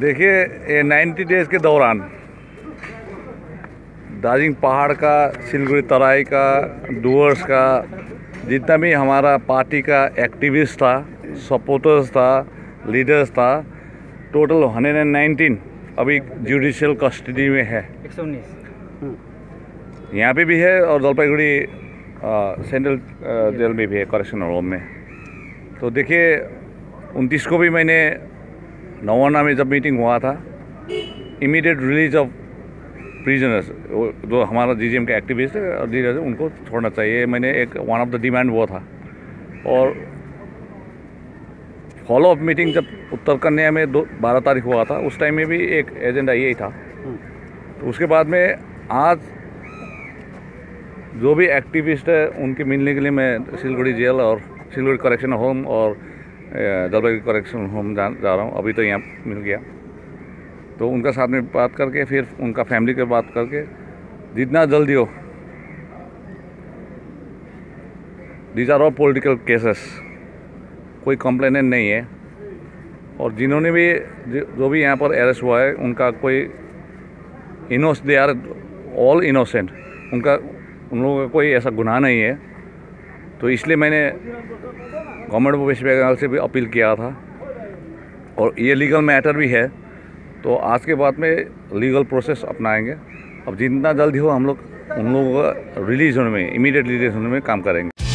देखिए ninety days के दौरान दार्जिलिंग पहाड़ का सिलगुड़ी तराई का डुअर्स का जितना भी हमारा पार्टी का एक्टिविस्ट था सपोर्टर्स था लीडर्स था टोटल हंड्रेड एंड नाइनटीन अभी जुडिशियल कस्टडी में है यहाँ पे भी है और जलपाईगुड़ी सेंट्रल जेल में भी है करेक्शन होम में तो देखिए उनतीस को भी मैंने नवाना में जब मीटिंग हुआ था इमीडिएट रिलीज ऑफ प्रिजनर्स जो हमारा जी के एक्टिविस्ट है और है उनको छोड़ना चाहिए मैंने एक वन ऑफ द डिमांड वो था और फॉलो अप मीटिंग जब उत्तर कन्या में दो बारह तारीख हुआ था उस टाइम में भी एक एजेंडा यही था हम्म। तो उसके बाद में आज जो भी एक्टिविस्ट है उनके मिलने के लिए मैं सिलगुड़ी जेल और सिलगुड़ी करेक्शन होम और जलपाईगुड़ी करेक्शन होम जा जा रहा हूँ अभी तो यहाँ मिल गया तो उनका साथ में बात करके फिर उनका फैमिली के बात करके जितना जल्दी हो these are all political cases कोई कंप्लेनेंट नहीं है और जिन्होंने भी जो भी यहाँ पर अरेस्ट हुआ है उनका कोई इनोस दे आर ऑल इनोसेंट उनका उन लोगों का कोई ऐसा गुनाह नहीं है तो इसलिए मैंने गवर्नमेंट ऑफ वेस्ट बंगाल से भी अपील किया था और ये लीगल मैटर भी है तो आज के बाद में लीगल प्रोसेस अपनाएंगे अब जितना जल्दी हो हम लोग उन लोगों का रिलीज होने में इमीडिएट रिलीज होने में काम करेंगे